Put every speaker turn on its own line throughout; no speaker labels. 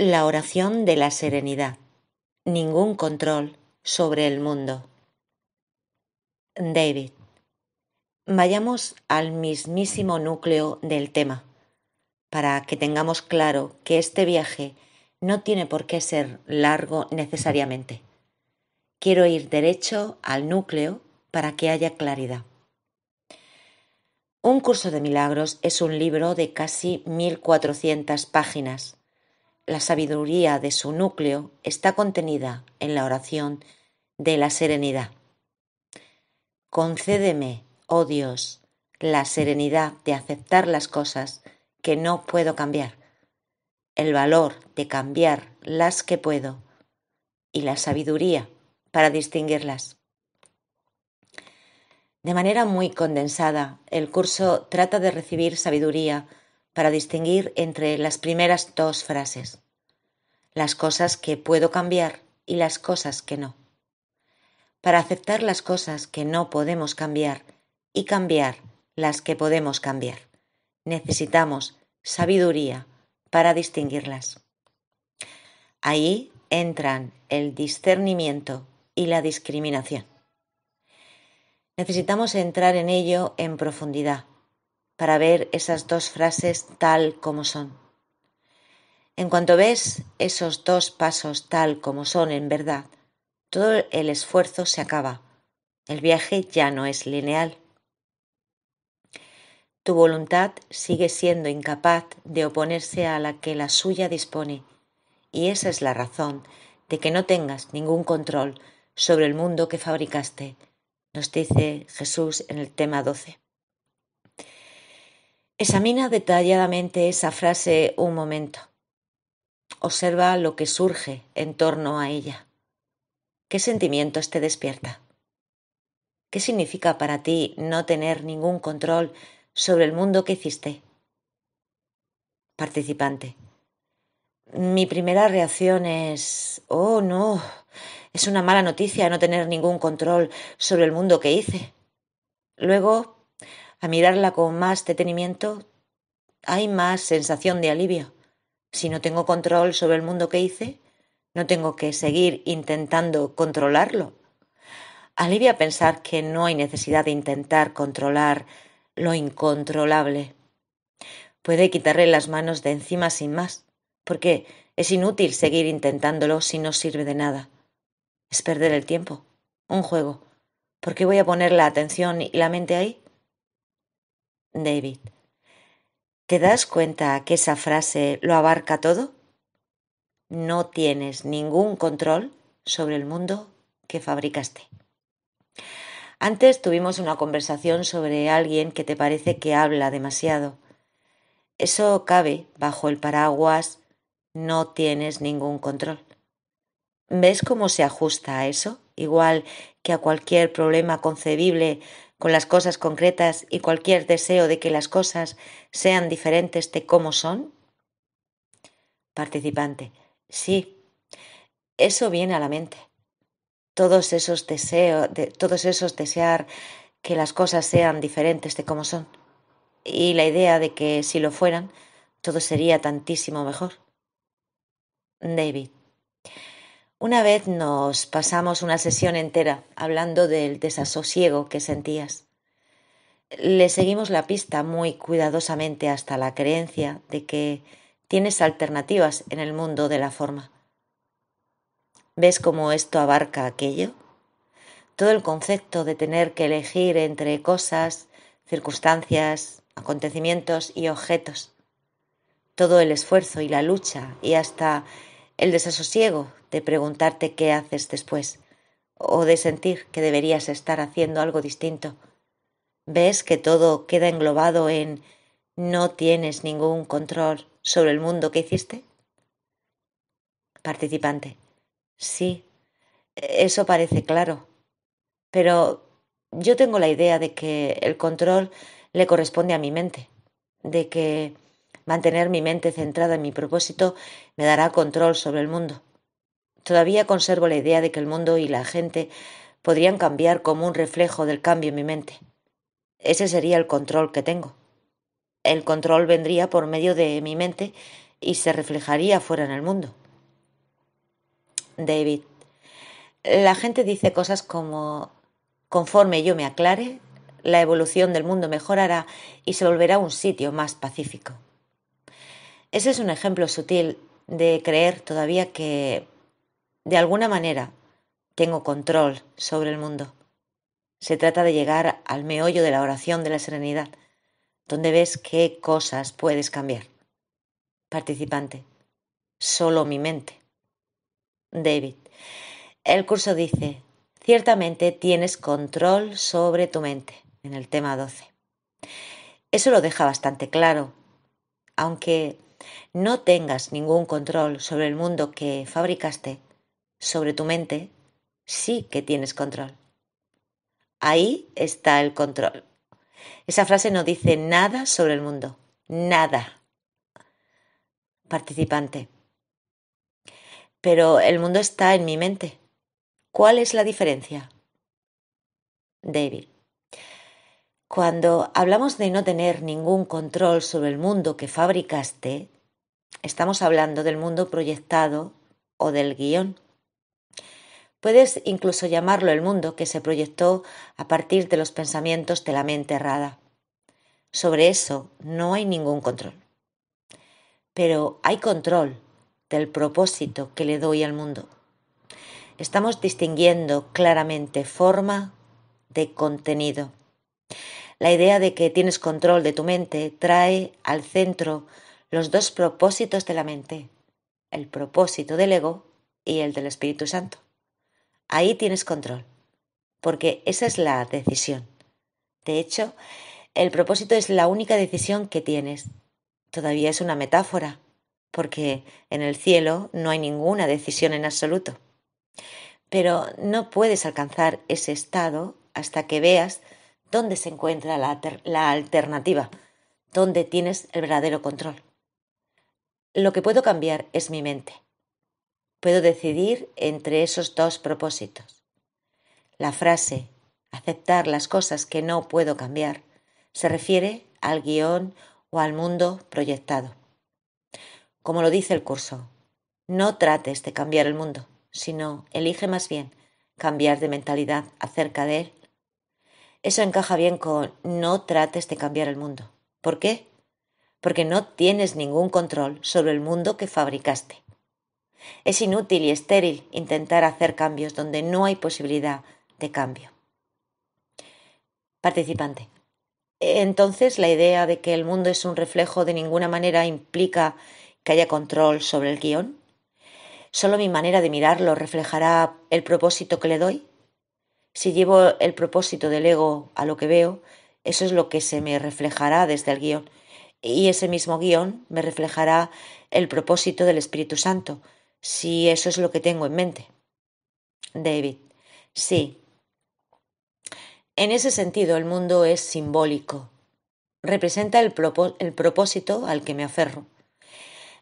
La oración de la serenidad. Ningún control sobre el mundo. David. Vayamos al mismísimo núcleo del tema, para que tengamos claro que este viaje no tiene por qué ser largo necesariamente. Quiero ir derecho al núcleo para que haya claridad. Un curso de milagros es un libro de casi 1.400 páginas la sabiduría de su núcleo está contenida en la oración de la serenidad. Concédeme, oh Dios, la serenidad de aceptar las cosas que no puedo cambiar, el valor de cambiar las que puedo y la sabiduría para distinguirlas. De manera muy condensada, el curso trata de recibir sabiduría para distinguir entre las primeras dos frases, las cosas que puedo cambiar y las cosas que no, para aceptar las cosas que no podemos cambiar y cambiar las que podemos cambiar. Necesitamos sabiduría para distinguirlas. Ahí entran el discernimiento y la discriminación. Necesitamos entrar en ello en profundidad, para ver esas dos frases tal como son. En cuanto ves esos dos pasos tal como son en verdad, todo el esfuerzo se acaba. El viaje ya no es lineal. Tu voluntad sigue siendo incapaz de oponerse a la que la suya dispone, y esa es la razón de que no tengas ningún control sobre el mundo que fabricaste, nos dice Jesús en el tema 12. Examina detalladamente esa frase un momento. Observa lo que surge en torno a ella. ¿Qué sentimientos te despierta? ¿Qué significa para ti no tener ningún control sobre el mundo que hiciste? Participante. Mi primera reacción es, oh no, es una mala noticia no tener ningún control sobre el mundo que hice. Luego a mirarla con más detenimiento, hay más sensación de alivio. Si no tengo control sobre el mundo que hice, no tengo que seguir intentando controlarlo. Alivia pensar que no hay necesidad de intentar controlar lo incontrolable. Puede quitarle las manos de encima sin más, porque es inútil seguir intentándolo si no sirve de nada. Es perder el tiempo, un juego. ¿Por qué voy a poner la atención y la mente ahí? David. ¿Te das cuenta que esa frase lo abarca todo? No tienes ningún control sobre el mundo que fabricaste. Antes tuvimos una conversación sobre alguien que te parece que habla demasiado. Eso cabe bajo el paraguas no tienes ningún control. ¿Ves cómo se ajusta a eso? Igual cualquier problema concebible con las cosas concretas y cualquier deseo de que las cosas sean diferentes de cómo son? Participante. Sí, eso viene a la mente. Todos esos deseos, todos esos desear que las cosas sean diferentes de cómo son. Y la idea de que si lo fueran, todo sería tantísimo mejor. David. Una vez nos pasamos una sesión entera hablando del desasosiego que sentías. Le seguimos la pista muy cuidadosamente hasta la creencia de que tienes alternativas en el mundo de la forma. ¿Ves cómo esto abarca aquello? Todo el concepto de tener que elegir entre cosas, circunstancias, acontecimientos y objetos. Todo el esfuerzo y la lucha y hasta el desasosiego de preguntarte qué haces después, o de sentir que deberías estar haciendo algo distinto. Ves que todo queda englobado en no tienes ningún control sobre el mundo que hiciste. Participante. Sí, eso parece claro. Pero yo tengo la idea de que el control le corresponde a mi mente, de que mantener mi mente centrada en mi propósito me dará control sobre el mundo. Todavía conservo la idea de que el mundo y la gente podrían cambiar como un reflejo del cambio en mi mente. Ese sería el control que tengo. El control vendría por medio de mi mente y se reflejaría fuera en el mundo. David, la gente dice cosas como, conforme yo me aclare, la evolución del mundo mejorará y se volverá un sitio más pacífico. Ese es un ejemplo sutil de creer todavía que de alguna manera, tengo control sobre el mundo. Se trata de llegar al meollo de la oración de la serenidad, donde ves qué cosas puedes cambiar. Participante. Solo mi mente. David. El curso dice, ciertamente tienes control sobre tu mente, en el tema 12. Eso lo deja bastante claro, aunque no tengas ningún control sobre el mundo que fabricaste, sobre tu mente, sí que tienes control. Ahí está el control. Esa frase no dice nada sobre el mundo, nada. Participante. Pero el mundo está en mi mente. ¿Cuál es la diferencia? David. Cuando hablamos de no tener ningún control sobre el mundo que fabricaste, estamos hablando del mundo proyectado o del guión Puedes incluso llamarlo el mundo que se proyectó a partir de los pensamientos de la mente errada. Sobre eso no hay ningún control. Pero hay control del propósito que le doy al mundo. Estamos distinguiendo claramente forma de contenido. La idea de que tienes control de tu mente trae al centro los dos propósitos de la mente, el propósito del ego y el del Espíritu Santo. Ahí tienes control, porque esa es la decisión. De hecho, el propósito es la única decisión que tienes. Todavía es una metáfora, porque en el cielo no hay ninguna decisión en absoluto. Pero no puedes alcanzar ese estado hasta que veas dónde se encuentra la, la, alternativa, dónde tienes el verdadero control. Lo que puedo cambiar es mi mente puedo decidir entre esos dos propósitos. La frase aceptar las cosas que no puedo cambiar se refiere al guión o al mundo proyectado. Como lo dice el curso, no trates de cambiar el mundo, sino elige más bien cambiar de mentalidad acerca de él. Eso encaja bien con no trates de cambiar el mundo. ¿Por qué? Porque no tienes ningún control sobre el mundo que fabricaste. Es inútil y estéril intentar hacer cambios donde no hay posibilidad de cambio. Participante. Entonces, la idea de que el mundo es un reflejo de ninguna manera implica que haya control sobre el guión. Solo mi manera de mirarlo reflejará el propósito que le doy. Si llevo el propósito del ego a lo que veo, eso es lo que se me reflejará desde el guión. Y ese mismo guión me reflejará el propósito del Espíritu Santo, si eso es lo que tengo en mente. David, sí. En ese sentido, el mundo es simbólico. Representa el, el propósito al que me aferro.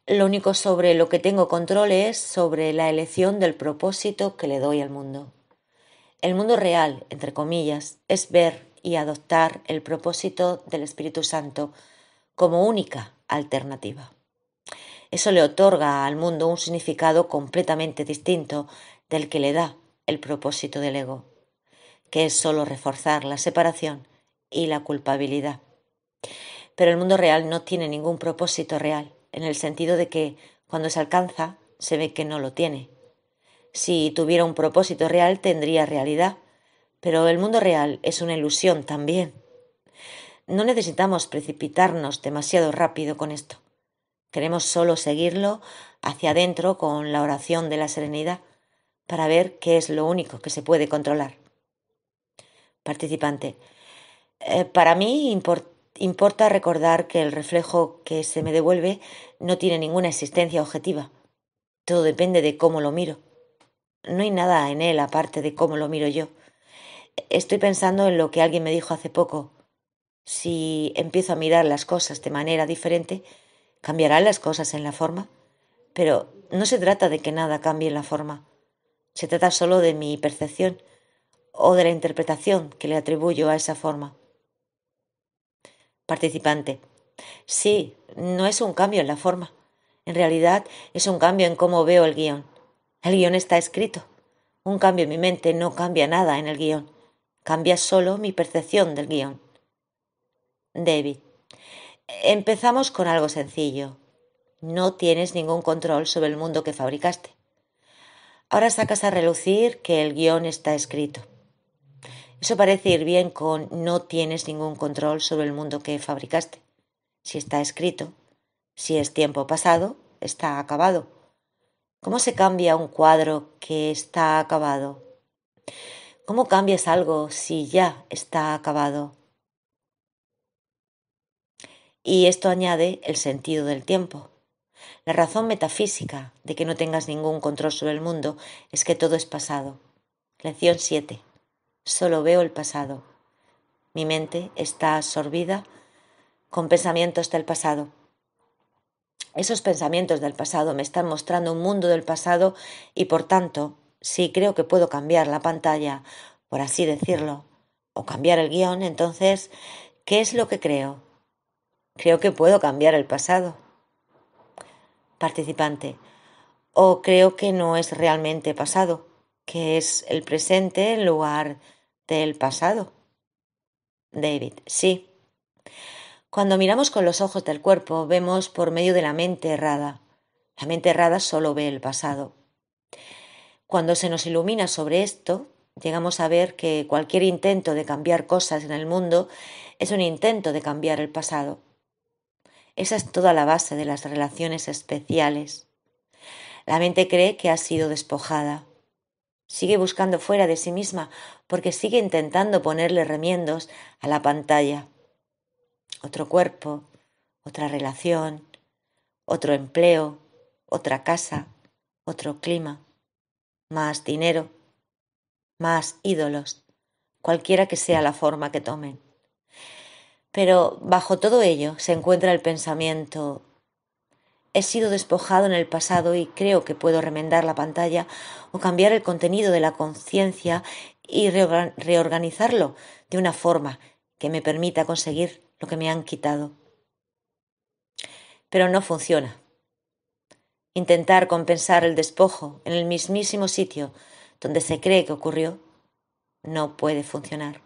Lo único sobre lo que tengo control es sobre la elección del propósito que le doy al mundo. El mundo real, entre comillas, es ver y adoptar el propósito del Espíritu Santo como única alternativa. Eso le otorga al mundo un significado completamente distinto del que le da el propósito del ego, que es solo reforzar la separación y la culpabilidad. Pero el mundo real no tiene ningún propósito real, en el sentido de que cuando se alcanza se ve que no lo tiene. Si tuviera un propósito real tendría realidad, pero el mundo real es una ilusión también. No necesitamos precipitarnos demasiado rápido con esto. Queremos solo seguirlo hacia adentro con la oración de la serenidad para ver qué es lo único que se puede controlar. Participante. Eh, para mí importa recordar que el reflejo que se me devuelve no tiene ninguna existencia objetiva. Todo depende de cómo lo miro. No hay nada en él aparte de cómo lo miro yo. Estoy pensando en lo que alguien me dijo hace poco. Si empiezo a mirar las cosas de manera diferente, ¿Cambiarán las cosas en la forma? Pero no se trata de que nada cambie en la forma. Se trata solo de mi percepción o de la interpretación que le atribuyo a esa forma. Participante. Sí, no es un cambio en la forma. En realidad es un cambio en cómo veo el guión. El guión está escrito. Un cambio en mi mente no cambia nada en el guión. Cambia solo mi percepción del guión. David. Empezamos con algo sencillo. No tienes ningún control sobre el mundo que fabricaste. Ahora sacas a relucir que el guión está escrito. Eso parece ir bien con no tienes ningún control sobre el mundo que fabricaste. Si está escrito, si es tiempo pasado, está acabado. ¿Cómo se cambia un cuadro que está acabado? ¿Cómo cambias algo si ya está acabado? Y esto añade el sentido del tiempo. La razón metafísica de que no tengas ningún control sobre el mundo es que todo es pasado. Lección 7. Solo veo el pasado. Mi mente está absorbida con pensamientos del pasado. Esos pensamientos del pasado me están mostrando un mundo del pasado y por tanto, si creo que puedo cambiar la pantalla, por así decirlo, o cambiar el guión, entonces, ¿qué es lo que creo? Creo que puedo cambiar el pasado. Participante. O creo que no es realmente pasado, que es el presente en lugar del pasado. David. Sí. Cuando miramos con los ojos del cuerpo, vemos por medio de la mente errada. La mente errada solo ve el pasado. Cuando se nos ilumina sobre esto, llegamos a ver que cualquier intento de cambiar cosas en el mundo es un intento de cambiar el pasado. Esa es toda la base de las relaciones especiales. La mente cree que ha sido despojada. Sigue buscando fuera de sí misma porque sigue intentando ponerle remiendos a la pantalla. Otro cuerpo, otra relación, otro empleo, otra casa, otro clima, más dinero, más ídolos, cualquiera que sea la forma que tomen. Pero bajo todo ello se encuentra el pensamiento he sido despojado en el pasado y creo que puedo remendar la pantalla o cambiar el contenido de la conciencia y reorganizarlo de una forma que me permita conseguir lo que me han quitado. Pero no funciona. Intentar compensar el despojo en el mismísimo sitio donde se cree que ocurrió no puede funcionar.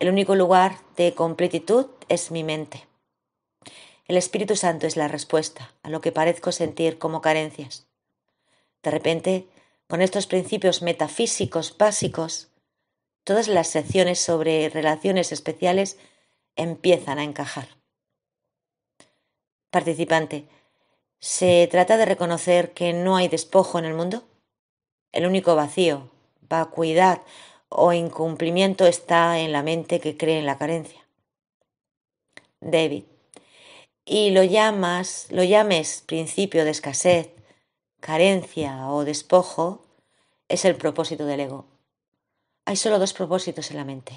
El único lugar de completitud es mi mente. El Espíritu Santo es la respuesta a lo que parezco sentir como carencias. De repente, con estos principios metafísicos básicos, todas las secciones sobre relaciones especiales empiezan a encajar. Participante, ¿se trata de reconocer que no hay despojo en el mundo? El único vacío, vacuidad o incumplimiento está en la mente que cree en la carencia. David. Y lo llamas, lo llames principio de escasez, carencia o despojo, es el propósito del ego. Hay solo dos propósitos en la mente.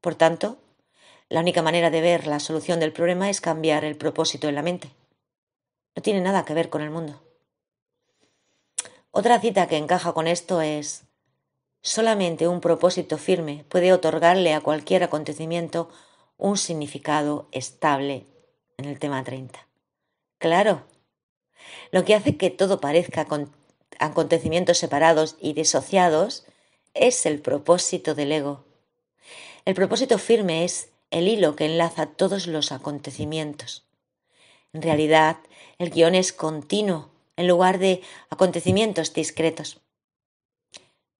Por tanto, la única manera de ver la solución del problema es cambiar el propósito en la mente. No tiene nada que ver con el mundo. Otra cita que encaja con esto es, Solamente un propósito firme puede otorgarle a cualquier acontecimiento un significado estable en el tema 30. Claro, lo que hace que todo parezca acontecimientos separados y disociados es el propósito del ego. El propósito firme es el hilo que enlaza todos los acontecimientos. En realidad, el guión es continuo en lugar de acontecimientos discretos.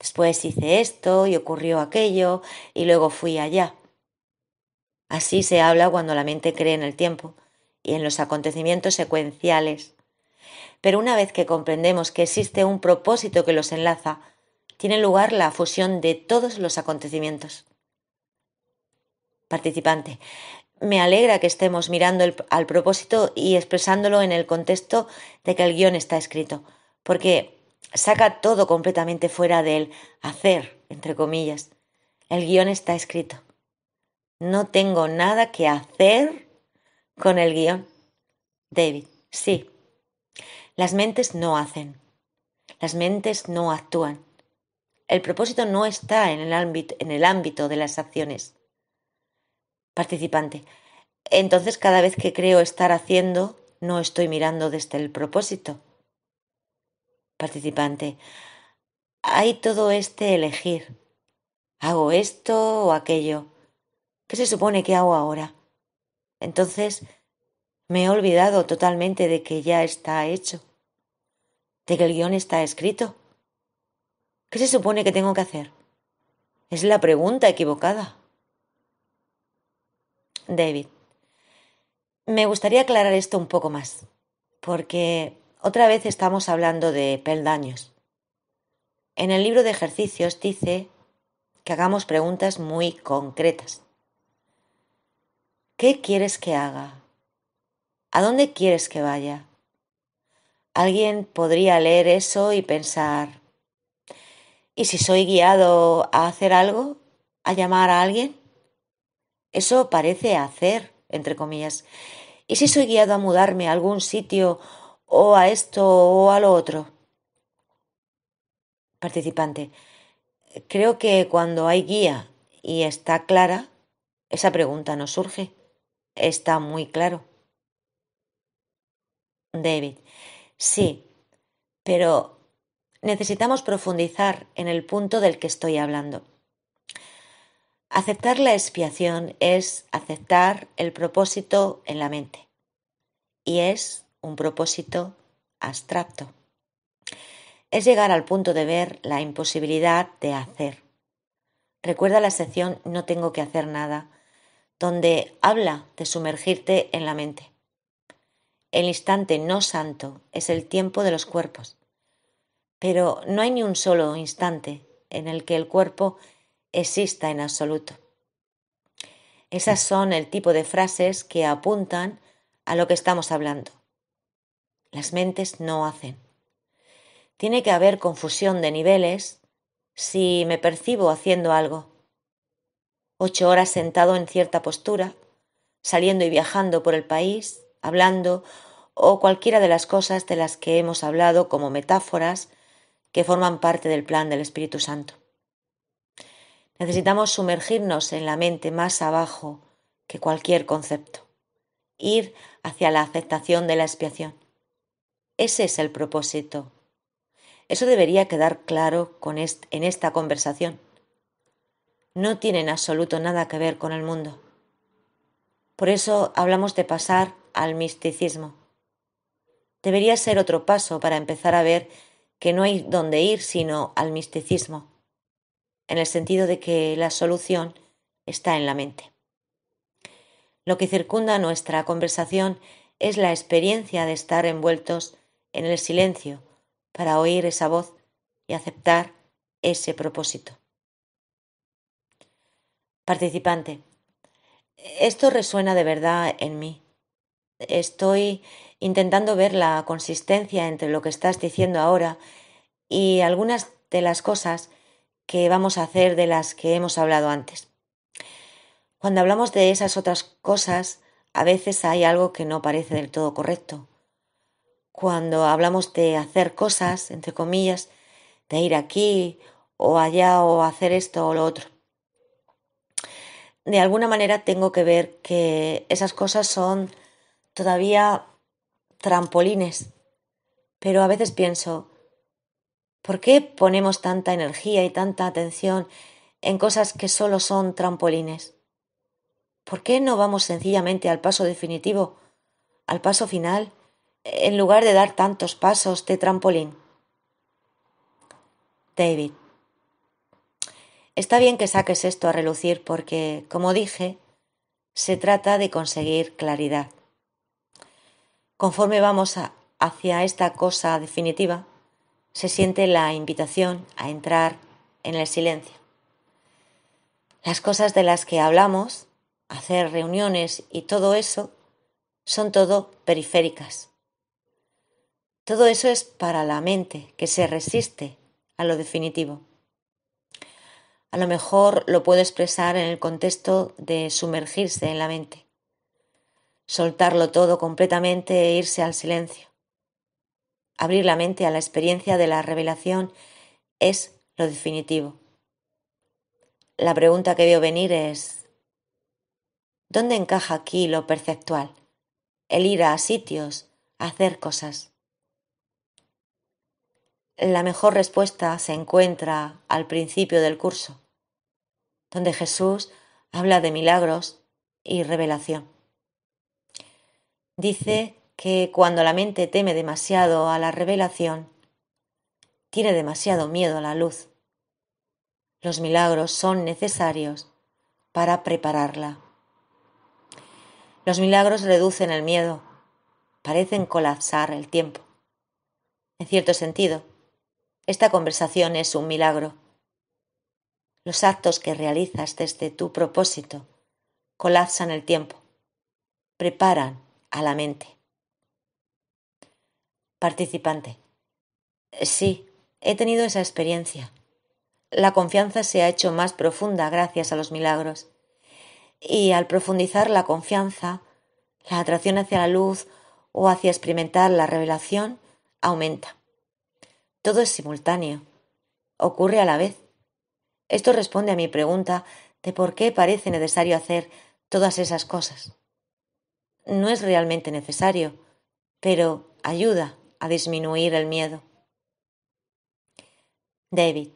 Después hice esto y ocurrió aquello y luego fui allá. Así se habla cuando la mente cree en el tiempo y en los acontecimientos secuenciales. Pero una vez que comprendemos que existe un propósito que los enlaza, tiene lugar la fusión de todos los acontecimientos. Participante, me alegra que estemos mirando al propósito y expresándolo en el contexto de que el guión está escrito, porque saca todo completamente fuera del hacer, entre comillas. El guión está escrito. No tengo nada que hacer con el guión. David, sí. Las mentes no hacen. Las mentes no actúan. El propósito no está en el ámbito, en el ámbito de las acciones. Participante. Entonces cada vez que creo estar haciendo, no estoy mirando desde el propósito participante. Hay todo este elegir. ¿Hago esto o aquello? ¿Qué se supone que hago ahora? Entonces me he olvidado totalmente de que ya está hecho, de que el guión está escrito. ¿Qué se supone que tengo que hacer? Es la pregunta equivocada. David, me gustaría aclarar esto un poco más, porque otra vez estamos hablando de peldaños. En el libro de ejercicios dice que hagamos preguntas muy concretas. ¿Qué quieres que haga? ¿A dónde quieres que vaya? Alguien podría leer eso y pensar, ¿y si soy guiado a hacer algo? ¿A llamar a alguien? Eso parece hacer, entre comillas. ¿Y si soy guiado a mudarme a algún sitio o a esto o a lo otro. Participante. Creo que cuando hay guía y está clara, esa pregunta no surge. Está muy claro. David. Sí, pero necesitamos profundizar en el punto del que estoy hablando. Aceptar la expiación es aceptar el propósito en la mente y es un propósito abstracto. Es llegar al punto de ver la imposibilidad de hacer. Recuerda la sección No tengo que hacer nada, donde habla de sumergirte en la mente. El instante no santo es el tiempo de los cuerpos, pero no hay ni un solo instante en el que el cuerpo exista en absoluto. Esas son el tipo de frases que apuntan a lo que estamos hablando. Las mentes no hacen. Tiene que haber confusión de niveles si me percibo haciendo algo. Ocho horas sentado en cierta postura, saliendo y viajando por el país, hablando o cualquiera de las cosas de las que hemos hablado como metáforas que forman parte del plan del Espíritu Santo. Necesitamos sumergirnos en la mente más abajo que cualquier concepto, ir hacia la aceptación de la expiación. Ese es el propósito. Eso debería quedar claro con en esta conversación. No tiene en absoluto nada que ver con el mundo. Por eso hablamos de pasar al misticismo. Debería ser otro paso para empezar a ver que no hay dónde ir sino al misticismo, en el sentido de que la solución está en la mente. Lo que circunda nuestra conversación es la experiencia de estar envueltos en el silencio para oír esa voz y aceptar ese propósito. Participante, esto resuena de verdad en mí. Estoy intentando ver la consistencia entre lo que estás diciendo ahora y algunas de las cosas que vamos a hacer de las que hemos hablado antes. Cuando hablamos de esas otras cosas, a veces hay algo que no parece del todo correcto, cuando hablamos de hacer cosas, entre comillas, de ir aquí o allá o hacer esto o lo otro. De alguna manera tengo que ver que esas cosas son todavía trampolines, pero a veces pienso, ¿por qué ponemos tanta energía y tanta atención en cosas que solo son trampolines? ¿Por qué no vamos sencillamente al paso definitivo, al paso final? en lugar de dar tantos pasos de trampolín. David. Está bien que saques esto a relucir porque, como dije, se trata de conseguir claridad. Conforme vamos hacia esta cosa definitiva, se siente la invitación a entrar en el silencio. Las cosas de las que hablamos, hacer reuniones y todo eso, son todo periféricas. Todo eso es para la mente, que se resiste a lo definitivo. A lo mejor lo puedo expresar en el contexto de sumergirse en la mente, soltarlo todo completamente e irse al silencio. Abrir la mente a la experiencia de la revelación es lo definitivo. La pregunta que veo venir es, ¿dónde encaja aquí lo perceptual? El ir a sitios, hacer cosas la mejor respuesta se encuentra al principio del curso, donde Jesús habla de milagros y revelación. Dice que cuando la mente teme demasiado a la revelación, tiene demasiado miedo a la luz. Los milagros son necesarios para prepararla. Los milagros reducen el miedo, parecen colapsar el tiempo. En cierto sentido, esta conversación es un milagro. Los actos que realizas desde tu propósito colapsan el tiempo, preparan a la mente. Participante. Sí, he tenido esa experiencia. La confianza se ha hecho más profunda gracias a los milagros. Y al profundizar la confianza, la atracción hacia la luz o hacia experimentar la revelación aumenta. Todo es simultáneo. Ocurre a la vez. Esto responde a mi pregunta de por qué parece necesario hacer todas esas cosas. No es realmente necesario, pero ayuda a disminuir el miedo. David.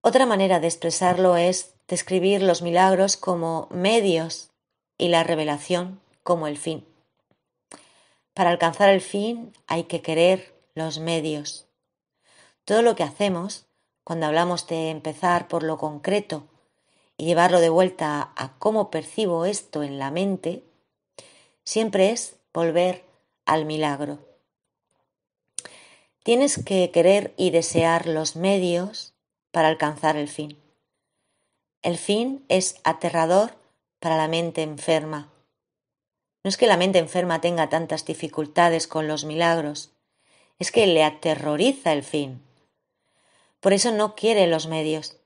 Otra manera de expresarlo es describir los milagros como medios y la revelación como el fin. Para alcanzar el fin hay que querer los medios. Todo lo que hacemos, cuando hablamos de empezar por lo concreto y llevarlo de vuelta a cómo percibo esto en la mente, siempre es volver al milagro. Tienes que querer y desear los medios para alcanzar el fin. El fin es aterrador para la mente enferma. No es que la mente enferma tenga tantas dificultades con los milagros, es que le aterroriza el fin. Por eso no quiere los medios.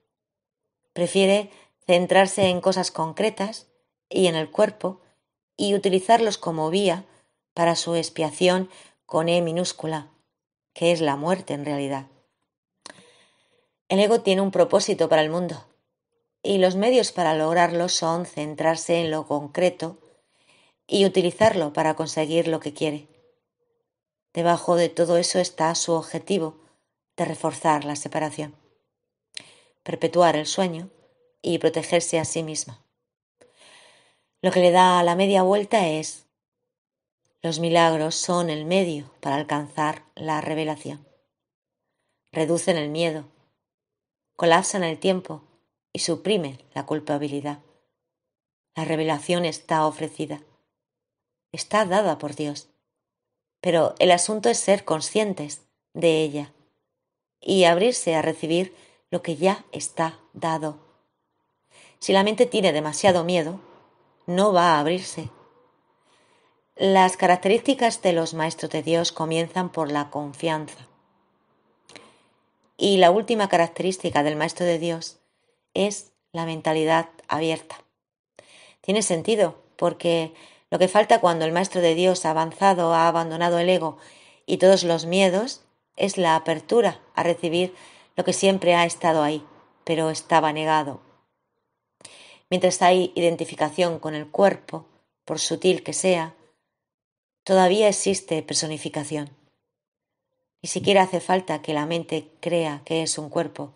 Prefiere centrarse en cosas concretas y en el cuerpo y utilizarlos como vía para su expiación con E minúscula, que es la muerte en realidad. El ego tiene un propósito para el mundo y los medios para lograrlo son centrarse en lo concreto y utilizarlo para conseguir lo que quiere. Debajo de todo eso está su objetivo, de reforzar la separación, perpetuar el sueño y protegerse a sí misma. Lo que le da la media vuelta es, los milagros son el medio para alcanzar la revelación. Reducen el miedo, colapsan el tiempo y suprimen la culpabilidad. La revelación está ofrecida, está dada por Dios, pero el asunto es ser conscientes de ella y abrirse a recibir lo que ya está dado. Si la mente tiene demasiado miedo, no va a abrirse. Las características de los maestros de Dios comienzan por la confianza. Y la última característica del maestro de Dios es la mentalidad abierta. Tiene sentido, porque lo que falta cuando el maestro de Dios ha avanzado ha abandonado el ego y todos los miedos es la apertura a recibir lo que siempre ha estado ahí, pero estaba negado. Mientras hay identificación con el cuerpo, por sutil que sea, todavía existe personificación. Ni siquiera hace falta que la mente crea que es un cuerpo.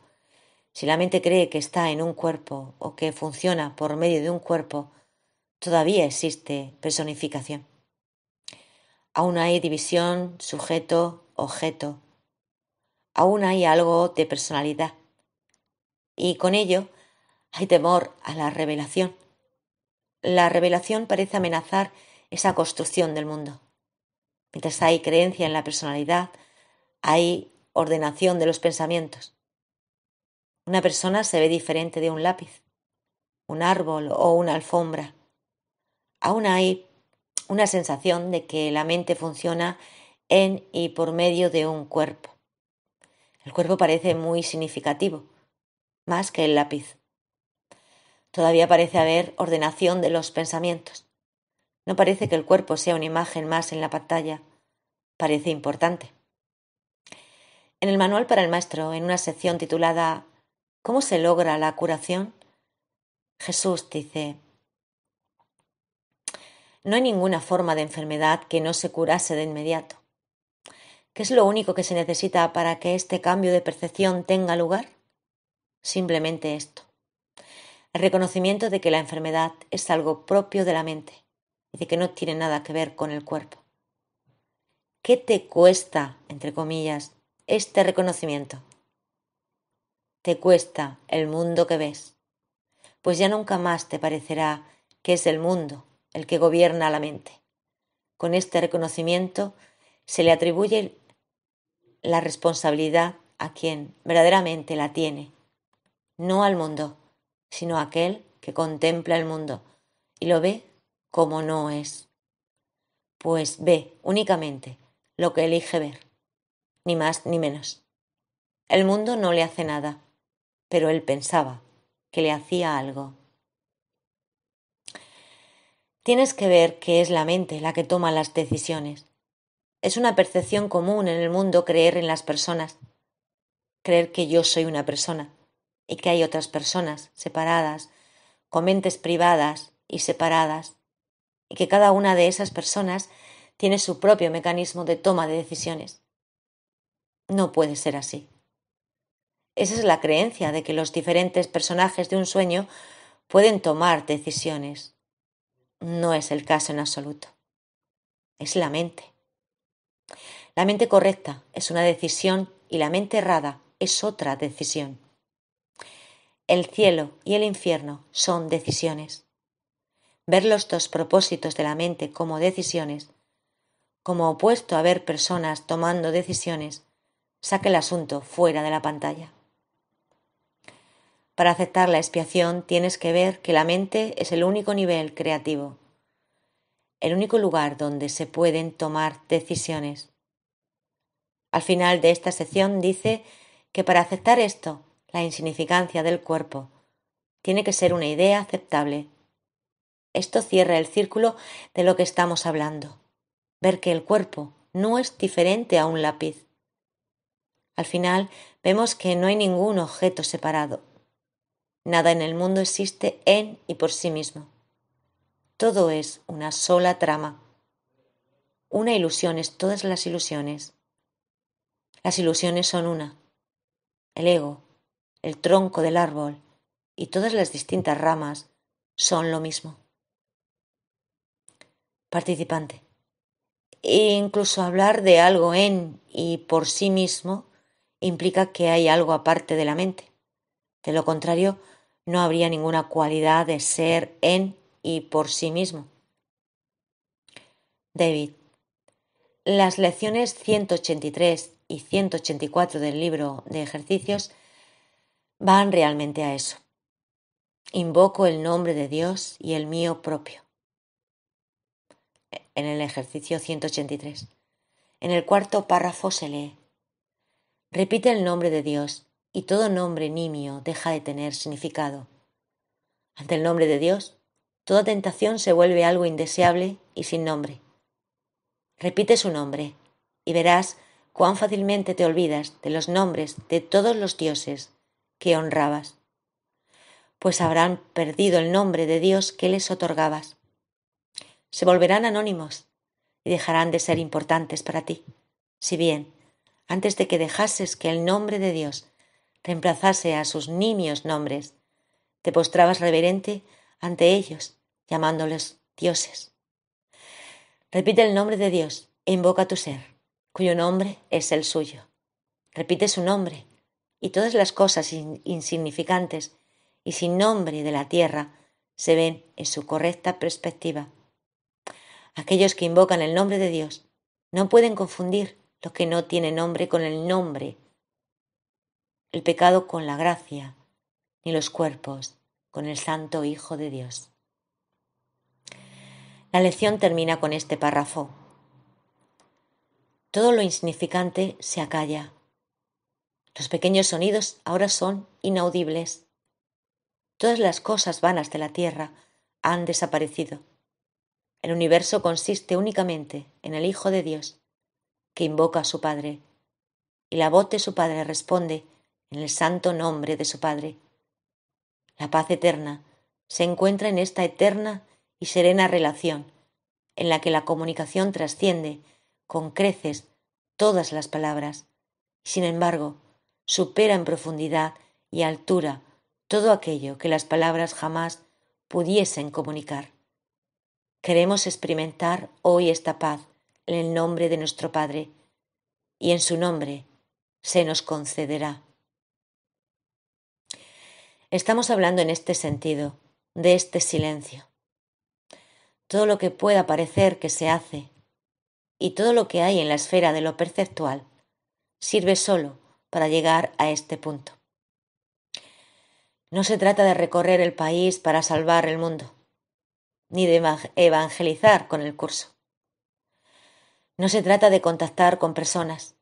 Si la mente cree que está en un cuerpo o que funciona por medio de un cuerpo, todavía existe personificación. Aún hay división, sujeto, objeto, aún hay algo de personalidad. Y con ello hay temor a la revelación. La revelación parece amenazar esa construcción del mundo. Mientras hay creencia en la personalidad, hay ordenación de los pensamientos. Una persona se ve diferente de un lápiz, un árbol o una alfombra. Aún hay una sensación de que la mente funciona en y por medio de un cuerpo. El cuerpo parece muy significativo, más que el lápiz. Todavía parece haber ordenación de los pensamientos. No parece que el cuerpo sea una imagen más en la pantalla. Parece importante. En el manual para el maestro, en una sección titulada ¿Cómo se logra la curación? Jesús dice, no hay ninguna forma de enfermedad que no se curase de inmediato. ¿Qué es lo único que se necesita para que este cambio de percepción tenga lugar? Simplemente esto. El reconocimiento de que la enfermedad es algo propio de la mente y de que no tiene nada que ver con el cuerpo. ¿Qué te cuesta, entre comillas, este reconocimiento? Te cuesta el mundo que ves, pues ya nunca más te parecerá que es el mundo el que gobierna la mente. Con este reconocimiento se le atribuye la responsabilidad a quien verdaderamente la tiene, no al mundo, sino a aquel que contempla el mundo y lo ve como no es, pues ve únicamente lo que elige ver, ni más ni menos. El mundo no le hace nada, pero él pensaba que le hacía algo. Tienes que ver que es la mente la que toma las decisiones es una percepción común en el mundo creer en las personas, creer que yo soy una persona y que hay otras personas separadas, con mentes privadas y separadas, y que cada una de esas personas tiene su propio mecanismo de toma de decisiones. No puede ser así. Esa es la creencia de que los diferentes personajes de un sueño pueden tomar decisiones. No es el caso en absoluto. Es la mente. La mente correcta es una decisión y la mente errada es otra decisión. El cielo y el infierno son decisiones. Ver los dos propósitos de la mente como decisiones, como opuesto a ver personas tomando decisiones, saca el asunto fuera de la pantalla. Para aceptar la expiación tienes que ver que la mente es el único nivel creativo, el único lugar donde se pueden tomar decisiones al final de esta sección dice que para aceptar esto, la insignificancia del cuerpo, tiene que ser una idea aceptable. Esto cierra el círculo de lo que estamos hablando. Ver que el cuerpo no es diferente a un lápiz. Al final vemos que no hay ningún objeto separado. Nada en el mundo existe en y por sí mismo. Todo es una sola trama. Una ilusión es todas las ilusiones. Las ilusiones son una. El ego, el tronco del árbol y todas las distintas ramas son lo mismo. Participante. incluso hablar de algo en y por sí mismo implica que hay algo aparte de la mente. De lo contrario, no habría ninguna cualidad de ser en y por sí mismo. David. Las lecciones 183 y 184 del libro de ejercicios van realmente a eso. Invoco el nombre de Dios y el mío propio. En el ejercicio 183. En el cuarto párrafo se lee. Repite el nombre de Dios y todo nombre nimio deja de tener significado. Ante el nombre de Dios, toda tentación se vuelve algo indeseable y sin nombre. Repite su nombre y verás cuán fácilmente te olvidas de los nombres de todos los dioses que honrabas, pues habrán perdido el nombre de Dios que les otorgabas. Se volverán anónimos y dejarán de ser importantes para ti, si bien, antes de que dejases que el nombre de Dios reemplazase a sus nimios nombres, te postrabas reverente ante ellos, llamándoles dioses. Repite el nombre de Dios e invoca tu ser cuyo nombre es el suyo. Repite su nombre, y todas las cosas insignificantes y sin nombre de la tierra se ven en su correcta perspectiva. Aquellos que invocan el nombre de Dios no pueden confundir lo que no tiene nombre con el nombre, el pecado con la gracia, ni los cuerpos con el Santo Hijo de Dios. La lección termina con este párrafo todo lo insignificante se acalla. Los pequeños sonidos ahora son inaudibles. Todas las cosas vanas de la tierra han desaparecido. El universo consiste únicamente en el Hijo de Dios, que invoca a su Padre, y la voz de su Padre responde en el santo nombre de su Padre. La paz eterna se encuentra en esta eterna y serena relación, en la que la comunicación trasciende con creces todas las palabras. Sin embargo, supera en profundidad y altura todo aquello que las palabras jamás pudiesen comunicar. Queremos experimentar hoy esta paz en el nombre de nuestro Padre, y en su nombre se nos concederá. Estamos hablando en este sentido, de este silencio. Todo lo que pueda parecer que se hace, y todo lo que hay en la esfera de lo perceptual sirve solo para llegar a este punto. No se trata de recorrer el país para salvar el mundo, ni de evangelizar con el curso. No se trata de contactar con personas,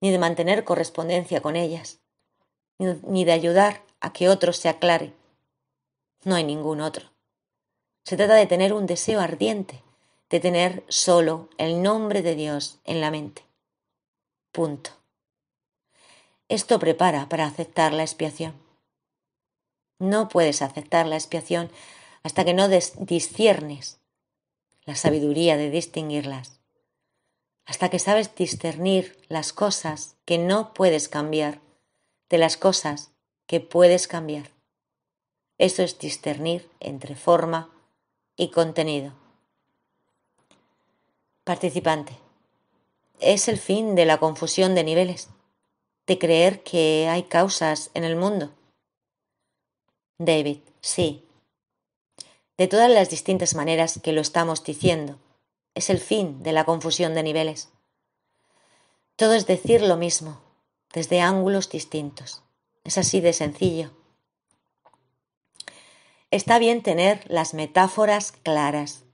ni de mantener correspondencia con ellas, ni de ayudar a que otro se aclare. No hay ningún otro. Se trata de tener un deseo ardiente de tener solo el nombre de Dios en la mente. Punto. Esto prepara para aceptar la expiación. No puedes aceptar la expiación hasta que no disciernes la sabiduría de distinguirlas, hasta que sabes discernir las cosas que no puedes cambiar de las cosas que puedes cambiar. Eso es discernir entre forma y contenido. Participante. Es el fin de la confusión de niveles, de creer que hay causas en el mundo. David, sí. De todas las distintas maneras que lo estamos diciendo, es el fin de la confusión de niveles. Todo es decir lo mismo, desde ángulos distintos. Es así de sencillo. Está bien tener las metáforas claras.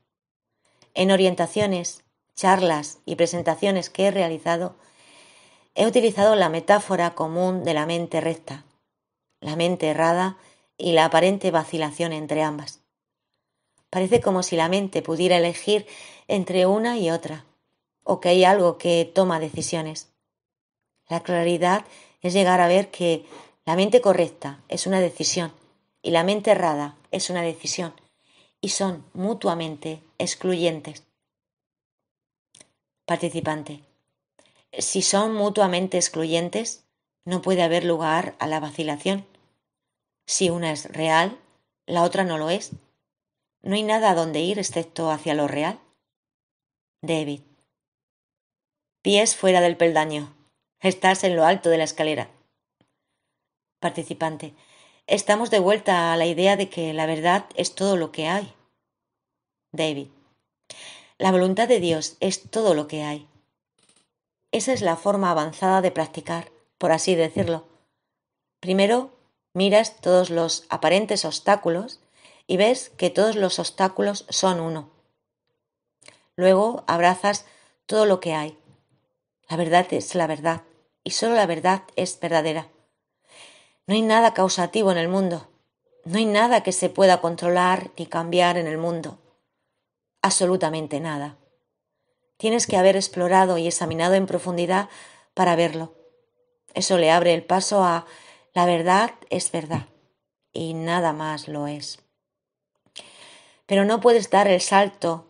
En orientaciones charlas y presentaciones que he realizado, he utilizado la metáfora común de la mente recta, la mente errada y la aparente vacilación entre ambas. Parece como si la mente pudiera elegir entre una y otra, o que hay algo que toma decisiones. La claridad es llegar a ver que la mente correcta es una decisión y la mente errada es una decisión, y son mutuamente excluyentes. Participante. Si son mutuamente excluyentes, no puede haber lugar a la vacilación. Si una es real, la otra no lo es. No hay nada a donde ir excepto hacia lo real. David. Pies fuera del peldaño. Estás en lo alto de la escalera. Participante. Estamos de vuelta a la idea de que la verdad es todo lo que hay. David. La voluntad de Dios es todo lo que hay. Esa es la forma avanzada de practicar, por así decirlo. Primero, miras todos los aparentes obstáculos y ves que todos los obstáculos son uno. Luego abrazas todo lo que hay. La verdad es la verdad y solo la verdad es verdadera. No hay nada causativo en el mundo. No hay nada que se pueda controlar ni cambiar en el mundo absolutamente nada. Tienes que haber explorado y examinado en profundidad para verlo. Eso le abre el paso a la verdad es verdad y nada más lo es. Pero no puedes dar el salto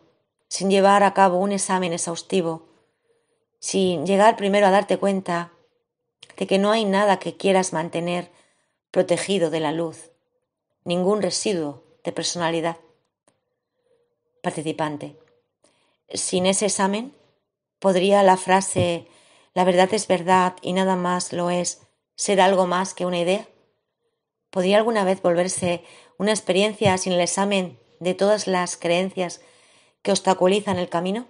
sin llevar a cabo un examen exhaustivo, sin llegar primero a darte cuenta de que no hay nada que quieras mantener protegido de la luz, ningún residuo de personalidad participante. Sin ese examen, ¿podría la frase la verdad es verdad y nada más lo es ser algo más que una idea? ¿Podría alguna vez volverse una experiencia sin el examen de todas las creencias que obstaculizan el camino?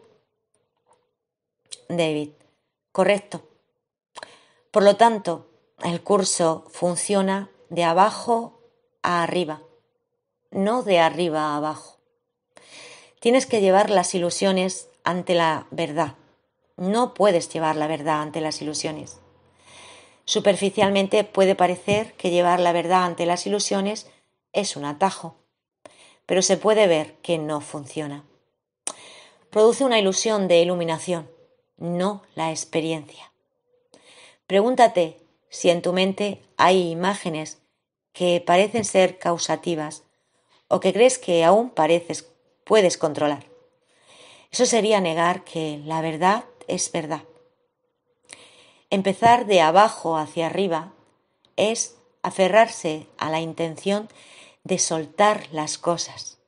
David, correcto. Por lo tanto, el curso funciona de abajo a arriba, no de arriba a abajo. Tienes que llevar las ilusiones ante la verdad. No puedes llevar la verdad ante las ilusiones. Superficialmente puede parecer que llevar la verdad ante las ilusiones es un atajo, pero se puede ver que no funciona. Produce una ilusión de iluminación, no la experiencia. Pregúntate si en tu mente hay imágenes que parecen ser causativas o que crees que aún pareces puedes controlar. Eso sería negar que la verdad es verdad. Empezar de abajo hacia arriba es aferrarse a la intención de soltar las cosas,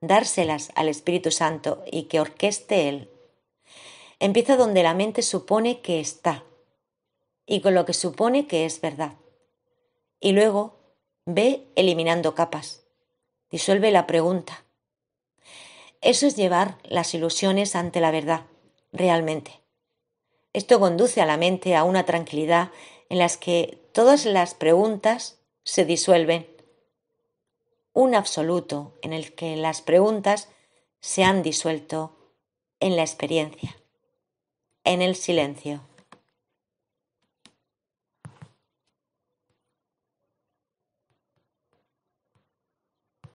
dárselas al Espíritu Santo y que orqueste Él. Empieza donde la mente supone que está y con lo que supone que es verdad. Y luego ve eliminando capas. Disuelve la pregunta. Eso es llevar las ilusiones ante la verdad, realmente. Esto conduce a la mente a una tranquilidad en las que todas las preguntas se disuelven. Un absoluto en el que las preguntas se han disuelto en la experiencia, en el silencio.